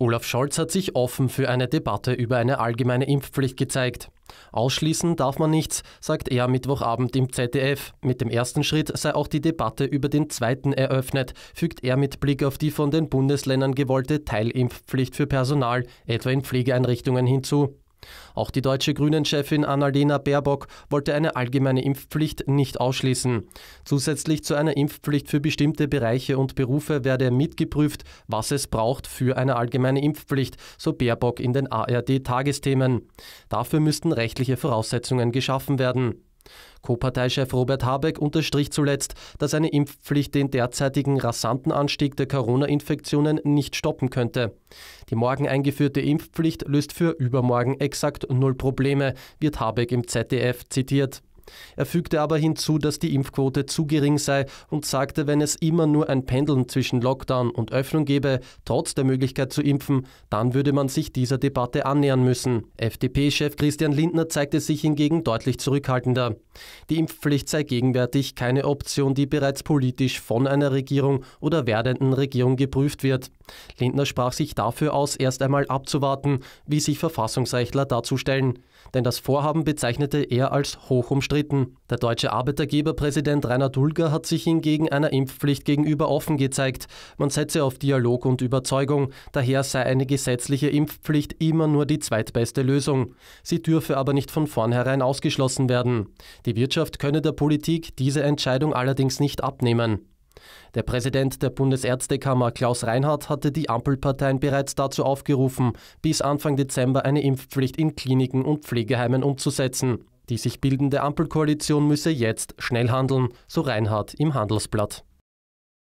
Olaf Scholz hat sich offen für eine Debatte über eine allgemeine Impfpflicht gezeigt. Ausschließen darf man nichts, sagt er Mittwochabend im ZDF. Mit dem ersten Schritt sei auch die Debatte über den zweiten eröffnet, fügt er mit Blick auf die von den Bundesländern gewollte Teilimpfpflicht für Personal, etwa in Pflegeeinrichtungen hinzu. Auch die deutsche Grünen-Chefin Annalena Baerbock wollte eine allgemeine Impfpflicht nicht ausschließen. Zusätzlich zu einer Impfpflicht für bestimmte Bereiche und Berufe werde mitgeprüft, was es braucht für eine allgemeine Impfpflicht, so Baerbock in den ARD-Tagesthemen. Dafür müssten rechtliche Voraussetzungen geschaffen werden. Co-Parteichef Robert Habeck unterstrich zuletzt, dass eine Impfpflicht den derzeitigen rasanten Anstieg der Corona-Infektionen nicht stoppen könnte. Die morgen eingeführte Impfpflicht löst für übermorgen exakt null Probleme, wird Habeck im ZDF zitiert. Er fügte aber hinzu, dass die Impfquote zu gering sei und sagte, wenn es immer nur ein Pendeln zwischen Lockdown und Öffnung gäbe, trotz der Möglichkeit zu impfen, dann würde man sich dieser Debatte annähern müssen. FDP-Chef Christian Lindner zeigte sich hingegen deutlich zurückhaltender. Die Impfpflicht sei gegenwärtig keine Option, die bereits politisch von einer Regierung oder werdenden Regierung geprüft wird. Lindner sprach sich dafür aus, erst einmal abzuwarten, wie sich Verfassungsrechtler dazu stellen. Denn das Vorhaben bezeichnete er als hoch umstritten. Der deutsche Arbeitergeberpräsident Rainer Dulger hat sich hingegen einer Impfpflicht gegenüber offen gezeigt. Man setze auf Dialog und Überzeugung, daher sei eine gesetzliche Impfpflicht immer nur die zweitbeste Lösung. Sie dürfe aber nicht von vornherein ausgeschlossen werden. Die die Wirtschaft könne der Politik diese Entscheidung allerdings nicht abnehmen. Der Präsident der Bundesärztekammer Klaus Reinhardt hatte die Ampelparteien bereits dazu aufgerufen, bis Anfang Dezember eine Impfpflicht in Kliniken und Pflegeheimen umzusetzen. Die sich bildende Ampelkoalition müsse jetzt schnell handeln, so Reinhardt im Handelsblatt.